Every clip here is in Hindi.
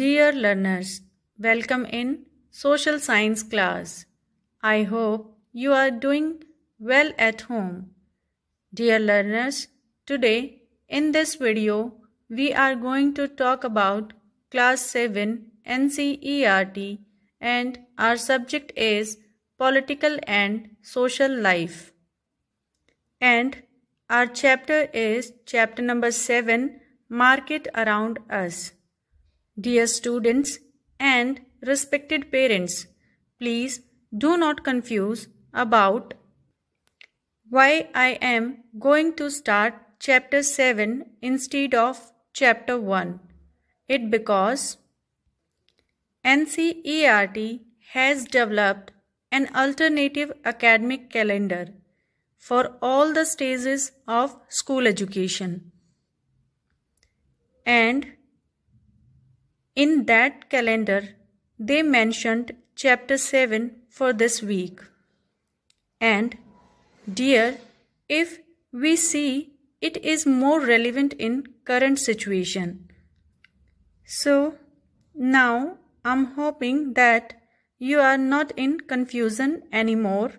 Dear learners, welcome in social science class. I hope you are doing well at home. Dear learners, today in this video we are going to talk about class 7 NCERT and our subject is political and social life. And our chapter is chapter number 7 market around us. Dear students and respected parents, please do not confuse about why I am going to start chapter 7 instead of chapter 1. It because NCERT has developed an alternative academic calendar for all the stages of school education and in that calendar, they mentioned chapter 7 for this week. And, dear, if we see it is more relevant in current situation. So, now I'm hoping that you are not in confusion anymore.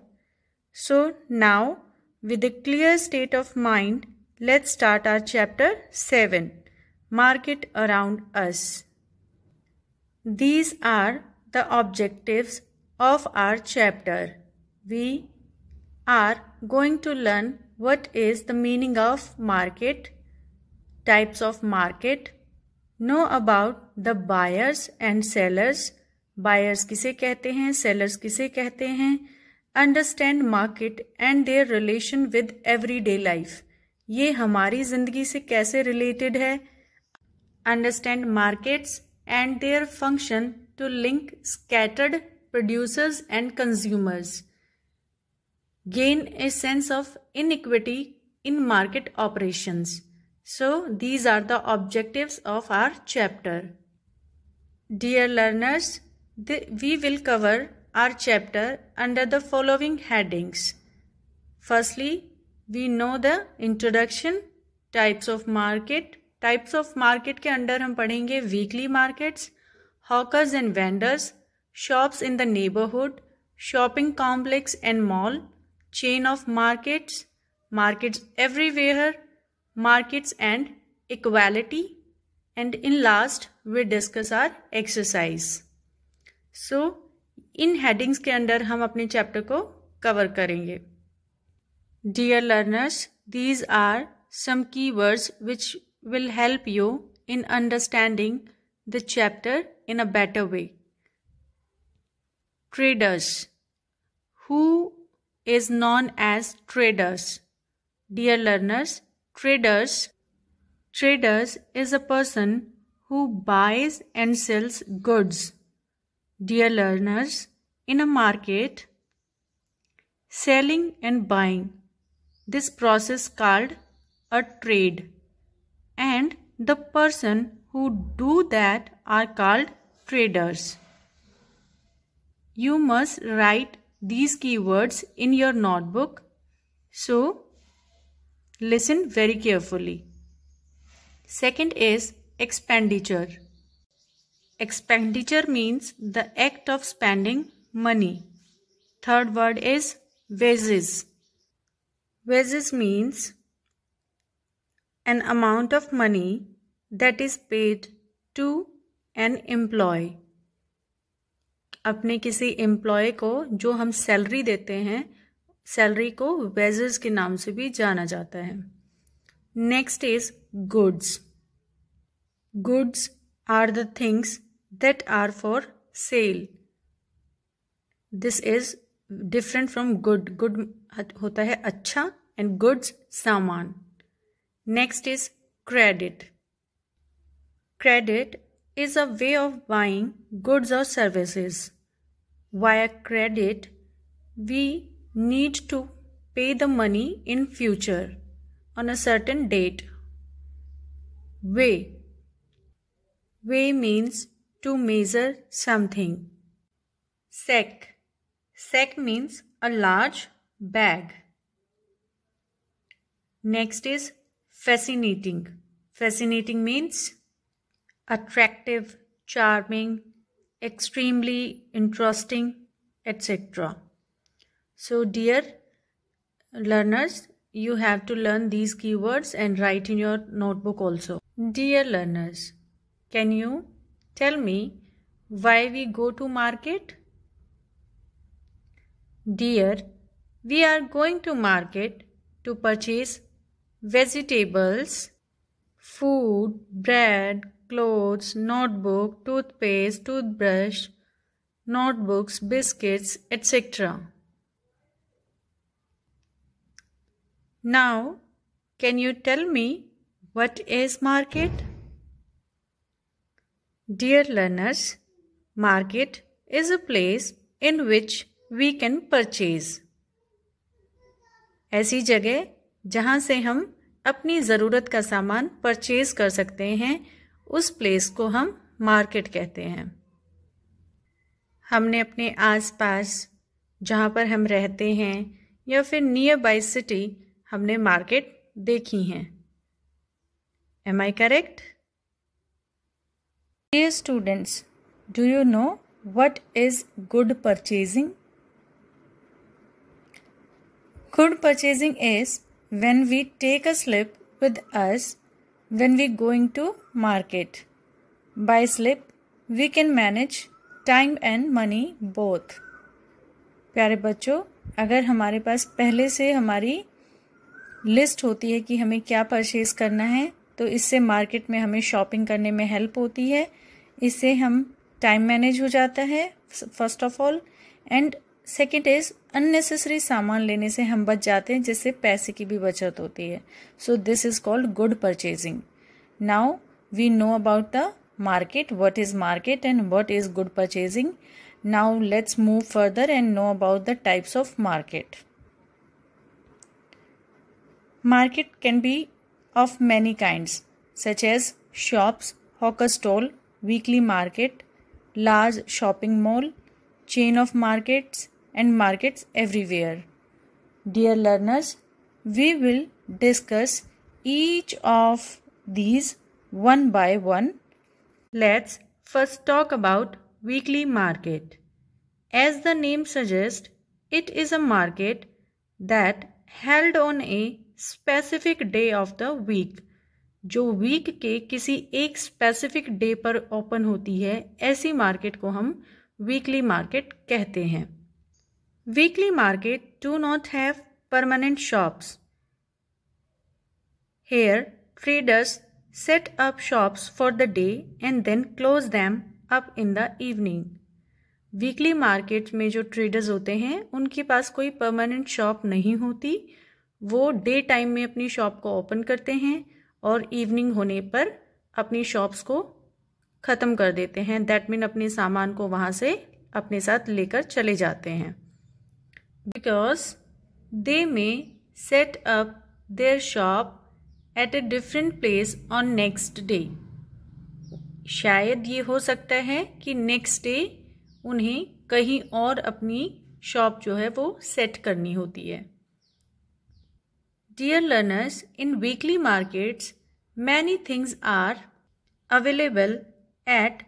So, now with a clear state of mind, let's start our chapter 7 Market Around Us. These are the objectives of our chapter. We are going to learn what is the meaning of market, types of market, know about the buyers and sellers, buyers kise kehte hain sellers kise kehte hain understand market and their relation with everyday life ये हमारी जिंदगी से कैसे रिलेटेड है understand markets and their function to link scattered producers and consumers, gain a sense of inequity in market operations. So these are the objectives of our chapter. Dear learners, we will cover our chapter under the following headings. Firstly, we know the introduction, types of market, types of market के अंडर हम पढ़ेंगे weekly markets hawkers and vendors shops in the neighbourhood shopping complex and mall chain of markets markets everywhere markets and equality and in last we discuss our exercise so in headings के अंडर हम अपने चैप्टर को कवर करेंगे dear learners these are some keywords which will help you in understanding the chapter in a better way. Traders Who is known as traders? Dear learners, traders Traders is a person who buys and sells goods. Dear learners, in a market, selling and buying. This process called a trade and the person who do that are called traders. You must write these keywords in your notebook. So, listen very carefully. Second is expenditure. Expenditure means the act of spending money. Third word is wages. Wages means an amount of money that is paid to an employee अपने किसी एम्प्लॉय को जो हम सैलरी देते हैं सैलरी को वेजर्स के नाम से भी जाना जाता है next is goods goods are the things that are for sale this is different from good good होता है अच्छा एंड गुड्स सामान Next is credit. Credit is a way of buying goods or services. Via credit, we need to pay the money in future on a certain date. Weigh. Weigh means to measure something. Sec, sec means a large bag. Next is Fascinating. Fascinating means attractive, charming, extremely interesting, etc. So, dear learners, you have to learn these keywords and write in your notebook also. Dear learners, can you tell me why we go to market? Dear, we are going to market to purchase vegetables, food, bread, clothes, notebook, toothpaste, toothbrush, notebooks, biscuits, etc. Now, can you tell me what is market? Dear learners, market is a place in which we can purchase. ऐसी जगह जहाँ से हम अपनी ज़रूरत का सामान परचेज कर सकते हैं उस प्लेस को हम मार्केट कहते हैं हमने अपने आसपास जहाँ पर हम रहते हैं या फिर नियर बाई सिटी हमने मार्केट देखी हैं am I correct dear students do you know what is good purchasing good purchasing is when we take a slip with us when we going to market. By slip, we can manage time and money both प्यारे बच्चों अगर हमारे पास पहले से हमारी लिस्ट होती है कि हमें क्या परचेज करना है तो इससे मार्केट में हमें शॉपिंग करने में हेल्प होती है इससे हम टाइम मैनेज हो जाता है first of all and second is unnecessary सामान लेने से हम बच जाते हैं जिससे पैसे की भी बचत होती है so this is called good purchasing now we know about the market what is market and what is good purchasing now let's move further and know about the types of market market can be of many kinds such as shops hawker stall weekly market large shopping mall chain of markets and markets everywhere. Dear learners, we will discuss each of these one by one. Let's first talk about weekly market. As the name suggests, it is a market that held on a specific day of the week. जो वीक के किसी एक स्पेसिफिक डे पर ओपन होती है ऐसी मार्केट को हम वीकली मार्केट कहते हैं Weekly market do not have permanent shops. Here, traders set up shops for the day and then close them up in the evening. Weekly market में जो ट्रेडर्स होते हैं उनके पास कोई परमानेंट शॉप नहीं होती वो डे टाइम में अपनी शॉप को ओपन करते हैं और इवनिंग होने पर अपनी शॉप्स को ख़त्म कर देते हैं दैट मीन अपने सामान को वहाँ से अपने साथ लेकर चले जाते हैं because they may set up their shop at a different place on next day शायद ये हो सकता है कि नेक्स्ट डे उन्हें कहीं और अपनी शॉप जो है वो सेट करनी होती है dear learners in weekly markets many things are available at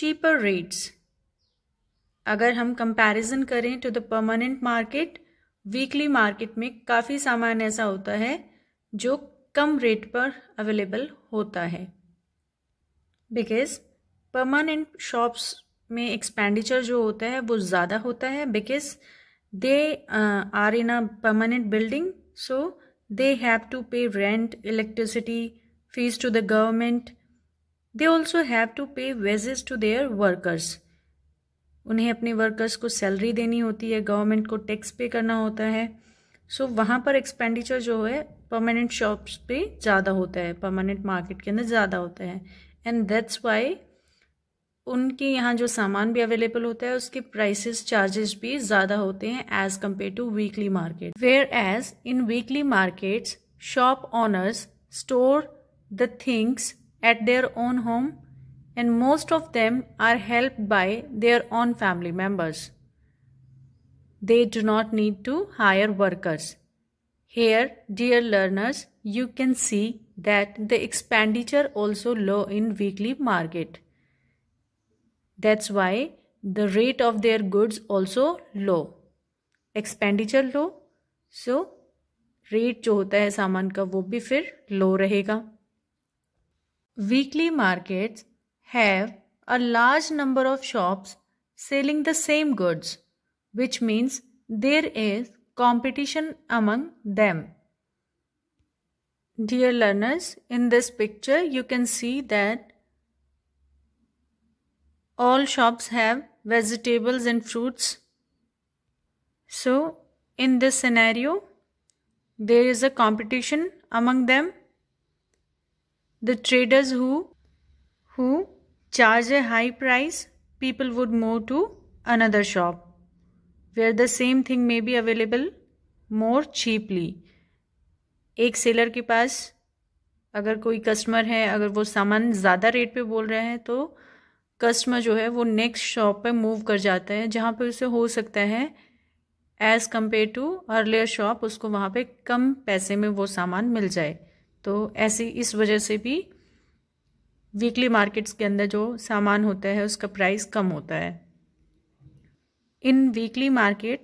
cheaper rates अगर हम कंपैरिजन करें to the permanent market weekly market में काफ़ी सामान ऐसा होता है जो कम रेट पर अवेलेबल होता है बिकॉज परमानेंट शॉप्स में एक्सपेंडिचर जो होता है वो ज़्यादा होता है because they are in a permanent building so they have to pay rent electricity fees to the government they also have to pay wages to their workers उन्हें अपने वर्कर्स को सैलरी देनी होती है गवर्नमेंट को टैक्स पे करना होता है सो so, वहाँ पर एक्सपेंडिचर जो है परमानेंट शॉप्स पे ज़्यादा होता है परमानेंट मार्केट के अंदर ज़्यादा होता है एंड दैट्स वाई उनके यहाँ जो सामान भी अवेलेबल होता है उसके प्राइसेस चार्जेस भी ज़्यादा होते हैं as compare to weekly market whereas in weekly markets shop owners store the things at their own home and most of them are helped by their own family members. They do not need to hire workers. Here, dear learners, you can see that the expenditure also low in weekly market. That's why the rate of their goods also low. Expenditure low, so rate जो होता है सामान का वो भी फिर low रहेगा Weekly markets have a large number of shops selling the same goods, which means there is competition among them. Dear learners, in this picture you can see that all shops have vegetables and fruits. So, in this scenario, there is a competition among them. The traders who, who charge a high price, people would move to another shop where the same thing may be available more cheaply. एक सेलर के पास अगर कोई कस्टमर है अगर वो सामान ज़्यादा रेट पे बोल रहे हैं तो कस्टमर जो है वो नेक्स्ट शॉप पे मूव कर जाता है जहाँ पे उसे हो सकता है as compare to earlier shop उसको वहाँ पे कम पैसे में वो सामान मिल जाए तो ऐसी इस वजह से भी वीकली मार्केट्स के अंदर जो सामान होता है उसका प्राइस कम होता है इन वीकली मार्केट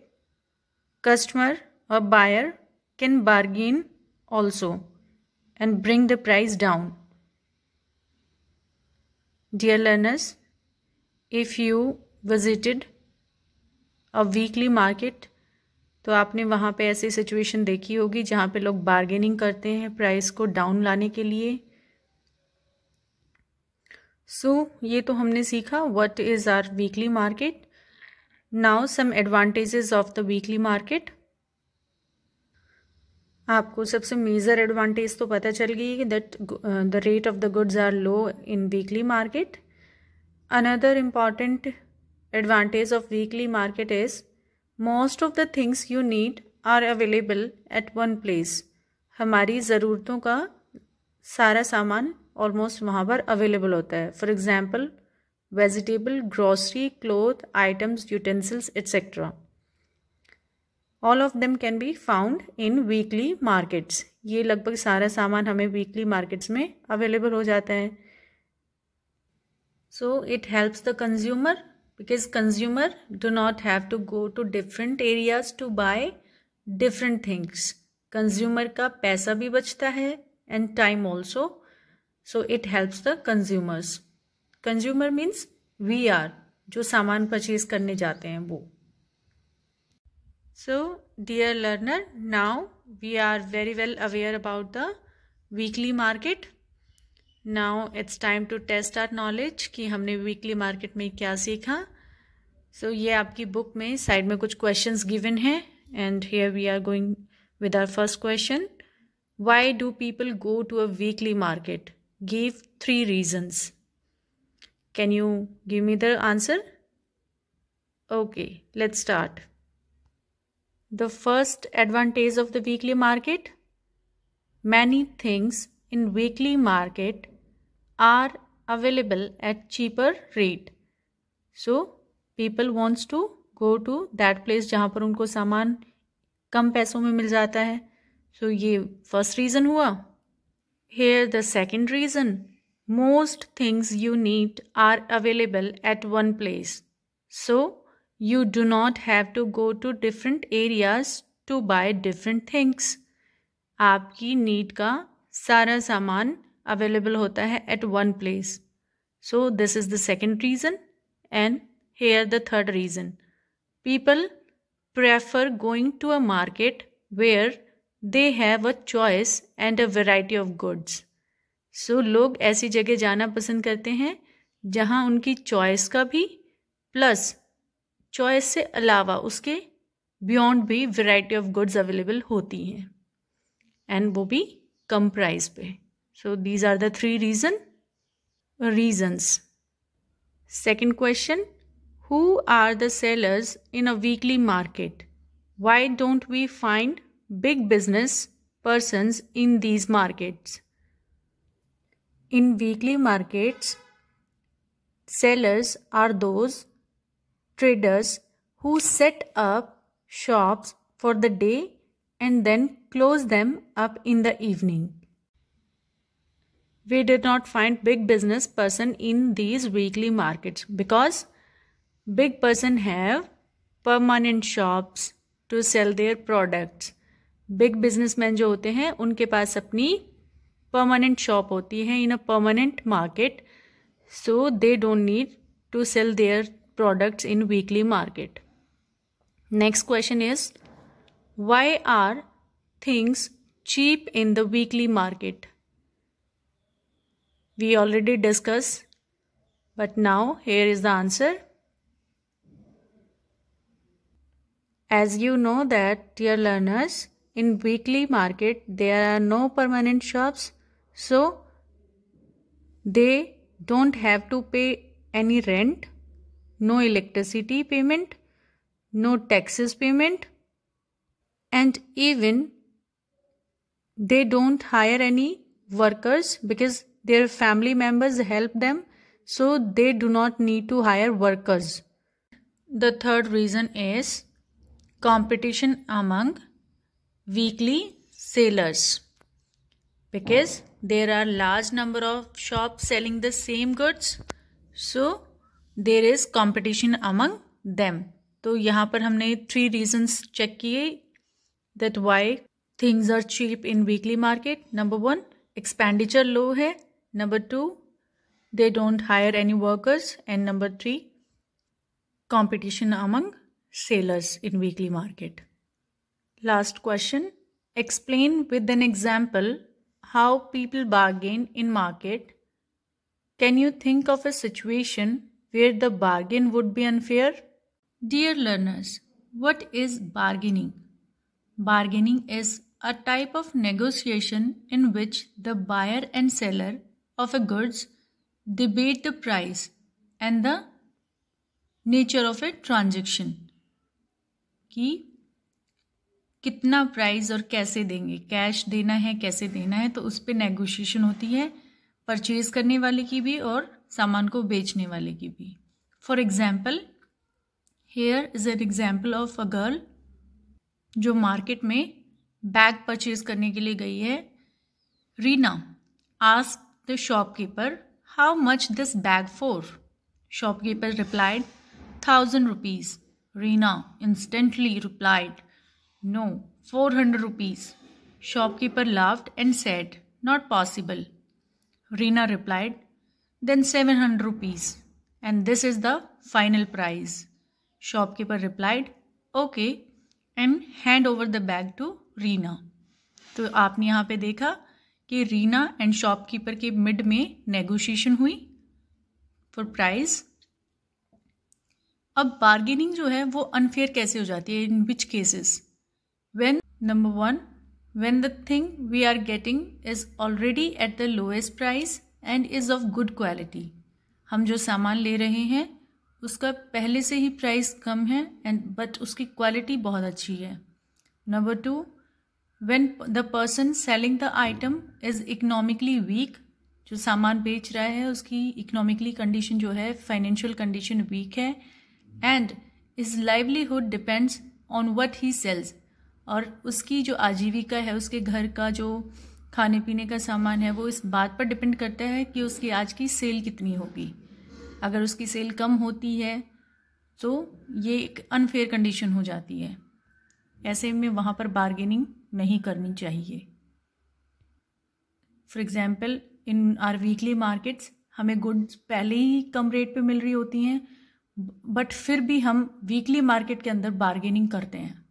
कस्टमर और buyer can bargain also and bring the price down dear learners if you visited a weekly market तो आपने वहाँ पे ऐसी सिचुएशन देखी होगी जहाँ पे लोग बार्गेनिंग करते हैं प्राइस को डाउन लाने के लिए सो so, ये तो हमने सीखा what is our weekly market now some advantages of the weekly market आपको सबसे मेजर एडवांटेज तो पता चल गई कि that the rate of the goods are low in weekly market another important advantage of weekly market is most of the things you need are available at one place हमारी ज़रूरतों का सारा सामान ऑलमोस्ट वहाँ पर अवेलेबल होता है for example vegetable grocery cloth items utensils etcetera all of them can be found in weekly markets ये लगभग सारा सामान हमें वीकली मार्केट्स में अवेलेबल हो जाता है so it helps the consumer because consumer do not have to go to different areas to buy different things consumer का पैसा भी बचता है and time also so it helps the consumers consumer means we are जो सामान परचेज करने जाते हैं वो so dear learner now we are very well aware about the weekly market now it's time to test our knowledge कि हमने वीकली मार्केट में क्या सीखा सो so, ये आपकी बुक में साइड में कुछ क्वेश्चन गिवन हैं and here we are going with our first question why do people go to a weekly market give three reasons. Can you give me the answer? Okay, let's start. The first advantage of the weekly market many things in weekly market are available at cheaper rate. So people wants to go to that place jahan par unko saman kam paison mein mil jata hai so, ye first reason hua Here the second reason. Most things you need are available at one place. So you do not have to go to different areas to buy different things. आपकी नीड का सारा सामान अवेलेबल होता है at one place so this is the second reason and here the third reason people prefer going to a market where they have a choice and a variety of goods so लोग ऐसी जगह जाना पसंद करते हैं जहाँ उनकी चॉइस का भी प्लस चॉइस से अलावा उसके बियॉन्ड भी वेराइटी ऑफ गुड्स अवेलेबल होती हैं एंड वो भी कम प्राइस पे so these are the three reason reasons second question who are the sellers in a weekly market why don't we find big business persons in these markets. In weekly markets, sellers are those traders who set up shops for the day and then close them up in the evening. We did not find big business person in these weekly markets because big person have permanent shops to sell their products big businessman जो होते हैं उनके पास अपनी परमानेंट शॉप होती है in a permanent market so they don't need to sell their products in weekly market next question is why are things cheap in the weekly market we already discuss but now here is the answer as you know that dear learners in weekly market there are no permanent shops so they don't have to pay any rent no electricity payment no taxes payment and even they don't hire any workers because their family members help them so they do not need to hire workers the third reason is competition among weekly sailors because there are large number of shops selling the same goods so there is competition among them तो यहाँ पर हमने थ्री रीजंस चेक किए that why things are cheap in weekly market number one expenditure low है number two they don't hire any workers and number three competition among sailors in weekly market Last question. Explain with an example how people bargain in market. Can you think of a situation where the bargain would be unfair? Dear learners, what is bargaining? Bargaining is a type of negotiation in which the buyer and seller of a goods debate the price and the nature of a transaction. Keep. कितना प्राइस और कैसे देंगे कैश देना है कैसे देना है तो उस पर नेगोशिएशन होती है परचेज करने वाले की भी और सामान को बेचने वाले की भी for example here is an example of a girl जो मार्केट में बैग परचेज करने के लिए गई है Reena ask the shopkeeper how much this bag for shopkeeper replied thousand rupees Reena instantly replied no four hundred rupees shopkeeper laughed and said not possible Reena replied then seven hundred rupees and this is the final price shopkeeper replied okay and hand over the bag to Reena तो आपने यहाँ पे देखा कि रीना एंड शॉपकीपर के मिड में नेगोशिएशन हुई फॉर प्राइज अब बार्गेनिंग जो है वो अनफेयर कैसे हो जाती है in which cases when number 1 when the thing we are getting is already at the lowest price and is of good quality हम जो सामान ले रहे हैं उसका पहले से ही प्राइस कम है एंड बट उसकी क्वालिटी बहुत अच्छी है number two when the person selling the item is economically weak जो सामान बेच रहा है उसकी इकोनॉमिकली कंडीशन जो है फाइनेंशियल कंडीशन वीक है and is livelihood depends on what he sells और उसकी जो आजीविका है उसके घर का जो खाने पीने का सामान है वो इस बात पर डिपेंड करता है कि उसकी आज की सेल कितनी होगी अगर उसकी सेल कम होती है तो ये एक अनफेयर कंडीशन हो जाती है ऐसे में वहाँ पर बार्गेनिंग नहीं करनी चाहिए for example in our weekly markets हमें गुड्स पहले ही कम रेट पे मिल रही होती हैं बट फिर भी हम वीकली मार्केट के अंदर बार्गेनिंग करते हैं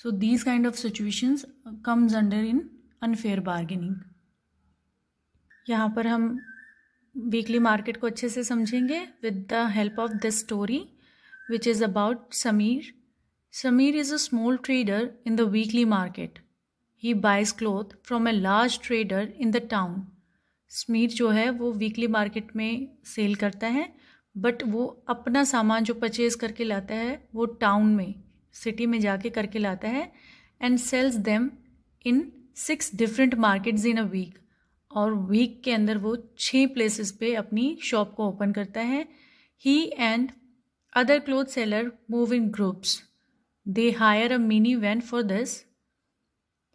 so these kind of situations uh, comes under in unfair bargaining यहाँ पर हम वीकली मार्केट को अच्छे से समझेंगे with the help of this story which is about Sameer Sameer is a small trader in the weekly market he buys cloth from a large trader in the town Sameer जो है वो वीकली मार्केट में सेल करता है बट वो अपना सामान जो परचेज करके लाता है वो टाउन में सिटी में जाके करके लाता है and sells them in six different markets in a week और वीक के अंदर वो छह प्लेसेस पे अपनी शॉप को ओपन करता है he and other cloth seller move in groups they hire a mini van for this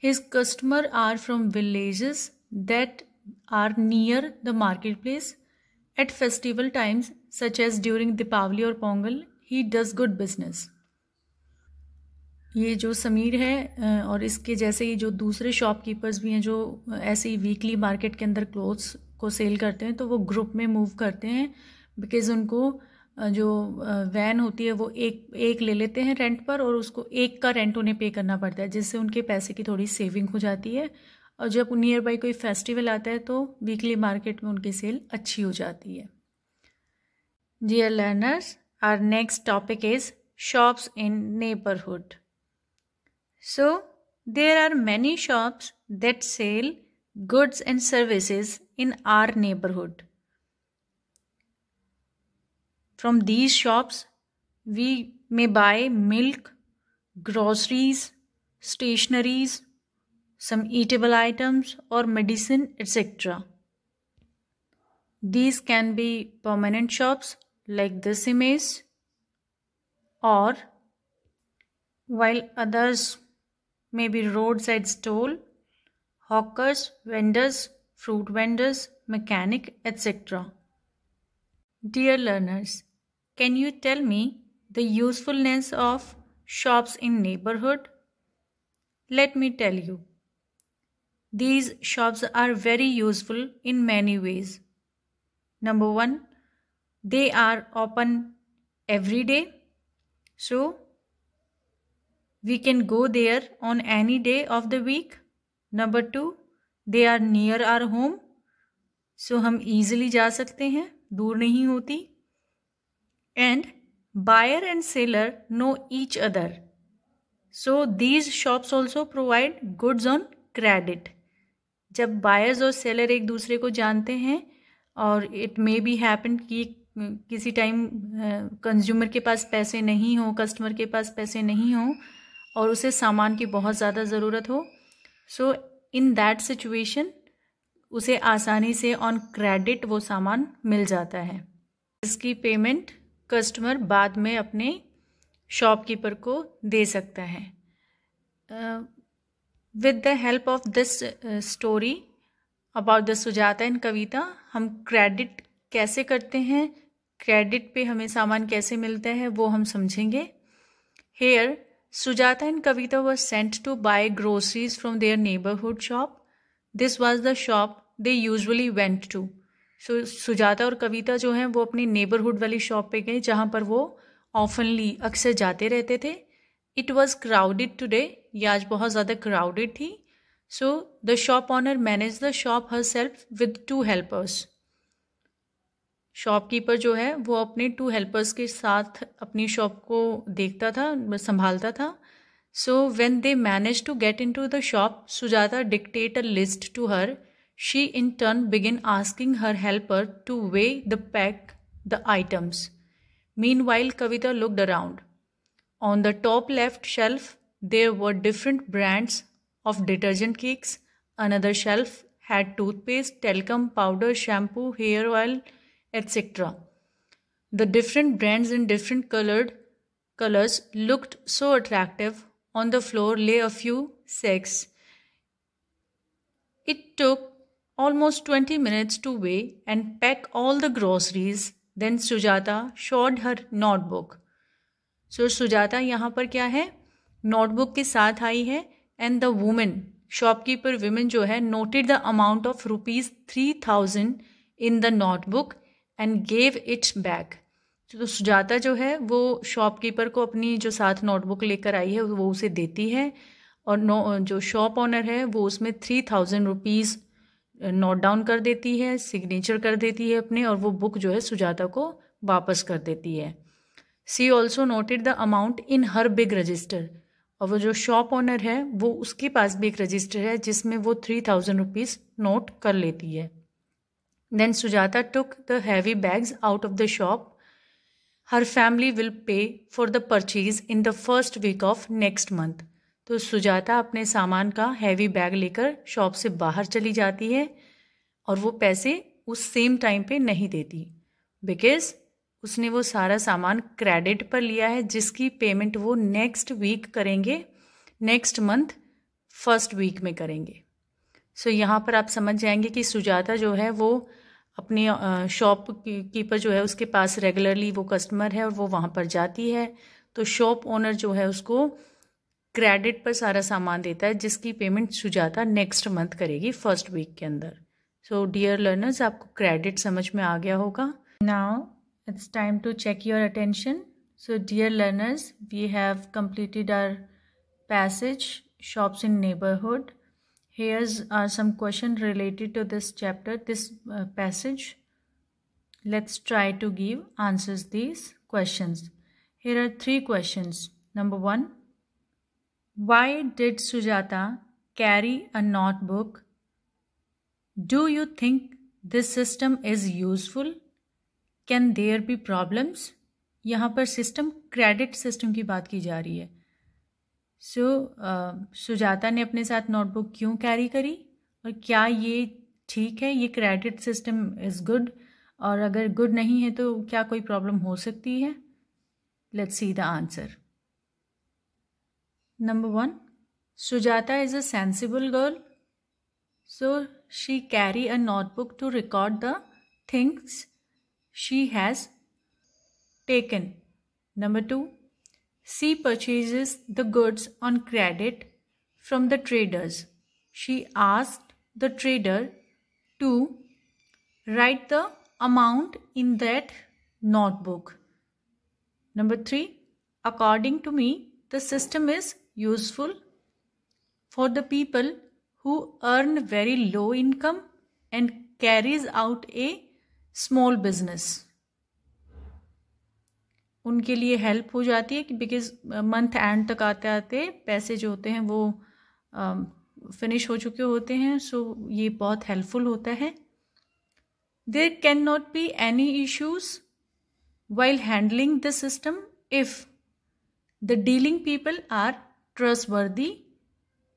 his customer are from village that are near the market place at festival times such as during Deepawali और Pongal he does good business ये जो समीर है और इसके जैसे ही जो दूसरे शॉपकीपर्स भी हैं जो ऐसे ही वीकली मार्केट के अंदर क्लोथ्स को सेल करते हैं तो वो ग्रुप में मूव करते हैं बिकॉज उनको जो वैन होती है वो एक एक ले लेते हैं रेंट पर और उसको एक का रेंट उन्हें पे करना पड़ता है जिससे उनके पैसे की थोड़ी सेविंग हो जाती है और जब नियर बाई कोई फेस्टिवल आता है तो वीकली मार्केट में उनकी सेल अच्छी हो जाती है dear learners our next topic is shops in neighbourhood So, there are many shops that sell goods and services in our neighborhood. From these shops, we may buy milk, groceries, stationeries, some eatable items or medicine, etc. These can be permanent shops like this image or while others maybe roadside stall, hawkers, vendors, fruit vendors, mechanic, etc. Dear learners, can you tell me the usefulness of shops in neighborhood? Let me tell you. These shops are very useful in many ways. Number 1, they are open every day. So We can go there on any day of the week. Number two, they are near our home. So हम easily जा सकते हैं दूर नहीं होती and buyer and seller know each other. So these shops also provide goods on credit. जब बायर्स और सेलर एक दूसरे को जानते हैं और इट मे बी हैपन कि किसी टाइम कंज्यूमर के पास पैसे नहीं हो कस्टमर के पास पैसे नहीं हो और उसे सामान की बहुत ज़्यादा ज़रूरत हो सो इन दैट सिचुएशन उसे आसानी से ऑन क्रेडिट वो सामान मिल जाता है इसकी पेमेंट कस्टमर बाद में अपने शॉपकीपर को दे सकता है with the help of this story about the Sujata in Kavita हम क्रेडिट कैसे करते हैं क्रेडिट पे हमें सामान कैसे मिलता है वो हम समझेंगे here Sujata and Kavita were sent to buy groceries from their neighborhood shop. This was the shop they usually went to. So, Sujata और कविता जो हैं वो अपनी नेबरहुड वाली शॉप पे गए जहाँ पर वो ऑफनली अक्सर जाते रहते थे इट वॉज क्राउडेड टुडे ये आज बहुत ज़्यादा क्राउडेड थी so the shop owner manage the shop herself with two helpers shopkeeper जो है वो अपने टू हेल्पर्स के साथ अपनी शॉप को देखता था संभालता था so when they manage to get into the shop Sujata dictate a list to her she in turn begin asking her helper to weigh the pack the items meanwhile Kavita looked around on the top left shelf there were different brands of detergent cakes another shelf had toothpaste talcum powder shampoo hair oil etc. The different brands in different colored colors looked so attractive. On the floor lay a few sacks. It took almost 20 minutes to weigh and pack all the groceries. Then Sujata showed her notebook. So Sujata यहाँ पर क्या है नोटबुक के साथ आई है and the women shopkeeper women जो है noted the amount of rupees three thousand in the notebook and gave it back तो सुजाता जो है वो शॉपकीपर को अपनी जो साथ नोटबुक लेकर आई है वो उसे देती है और नो जो शॉप ऑनर है वो उसमें three thousand rupees note down कर देती है सिग्नेचर कर देती है अपने और वो बुक जो है सुजाता को वापस कर देती है she also noted the amount in her big register और वो जो शॉप ऑनर है वो उसके पास भी एक रजिस्टर है जिसमें वो थ्री थाउजेंड रुपीज़ नोट कर लेती है then Sujata took the heavy bags out of the shop her family will pay for the purchase in the first week of next month तो सुजाता अपने सामान का हैवी बैग लेकर शॉप से बाहर चली जाती है और वो पैसे उस सेम टाइम पे नहीं देती बिकॉज उसने वो सारा सामान क्रेडिट पर लिया है जिसकी पेमेंट वो नेक्स्ट वीक करेंगे नेक्स्ट मंथ फर्स्ट वीक में करेंगे सो so, यहाँ पर आप समझ जाएंगे कि सुजाता जो है वो अपने शॉप कीपर जो है उसके पास रेगुलरली वो कस्टमर है और वो वहाँ पर जाती है तो शॉप ओनर जो है उसको क्रेडिट पर सारा सामान देता है जिसकी पेमेंट सुजाता नेक्स्ट मंथ करेगी फर्स्ट वीक के अंदर सो डियर लर्नर्स आपको क्रेडिट समझ में आ गया होगा now it's time to check your attention so dear learners we have completed our passage shops in neighbourhood Here's uh, some question related to this chapter, this uh, passage. Let's try to give answers these questions. Here are three questions. Number one, why did Sujata carry a notebook? Do you think this system is useful? Can there be problems? यहाँ पर सिस्टम क्रेडिट सिस्टम की बात की जा रही है सो so, सुजाता ने अपने साथ नोटबुक क्यों कैरी करी और क्या ये ठीक है ये क्रेडिट सिस्टम इज़ गुड और अगर गुड नहीं है तो क्या कोई प्रॉब्लम हो सकती है let's see the answer number one Sujata is a sensible girl so she carry a notebook to record the things she has taken number two She purchases the goods on credit from the traders. She asked the trader to write the amount in that notebook. Number three, according to me, the system is useful for the people who earn very low income and carries out a small business. उनके लिए हेल्प हो जाती है कि बिकॉज मंथ एंड तक आते आते पैसे जो होते हैं वो फिनिश um, हो चुके होते हैं सो ये बहुत हेल्पफुल होता है there can not be any issues while handling the system if the dealing people are trustworthy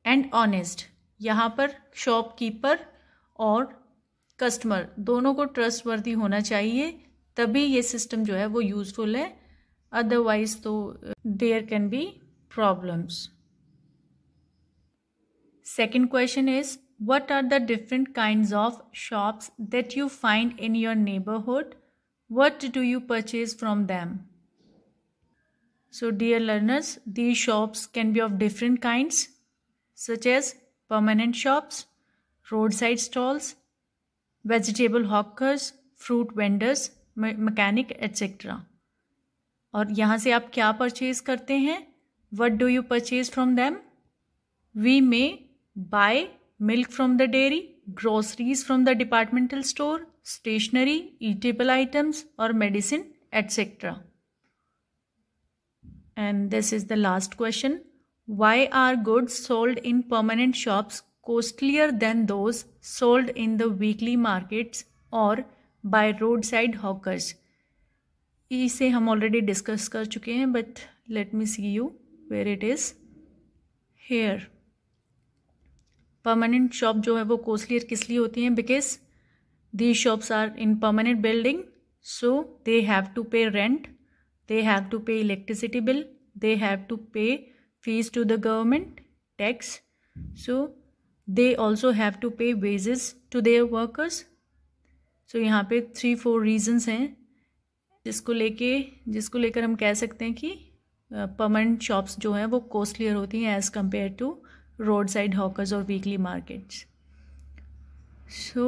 and honest यहाँ पर शॉपकीपर और कस्टमर दोनों को ट्रस्टवर्दी होना चाहिए तभी ये सिस्टम जो है वो यूज़फुल है otherwise though there can be problems. Second question is what are the different kinds of shops that you find in your neighborhood? What do you purchase from them? So dear learners, these shops can be of different kinds such as permanent shops, roadside stalls, vegetable hawkers, fruit vendors, me mechanic, etc. और यहां से आप क्या परचेज करते हैं what do you purchase from them we may buy milk from the dairy groceries from the departmental store stationery eatable items और medicine etcetera and this is the last question why are goods sold in permanent shops costlier than those sold in the weekly markets और बाय रोड साइड हॉकर्स इसे हम ऑलरेडी डिस्कस कर चुके हैं but let me see you where it is hair permanent shop जो है वो कोसलियर किस लिए होती हैं because the shops are in permanent building so they have to pay rent they have to pay electricity bill they have to pay fees to the government tax so they also have to pay wages to their workers so यहाँ पे थ्री फोर रीजन्स हैं जिसको लेके जिसको लेकर हम कह सकते हैं कि परमानेंट शॉप्स जो हैं वो कॉस्टलियर होती हैं as compare to road side hawkers और weekly markets so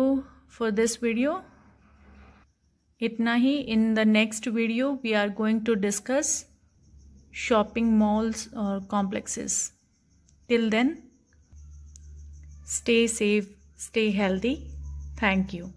for this video इतना ही in the next video we are going to discuss shopping malls और complexes till then stay safe stay healthy thank you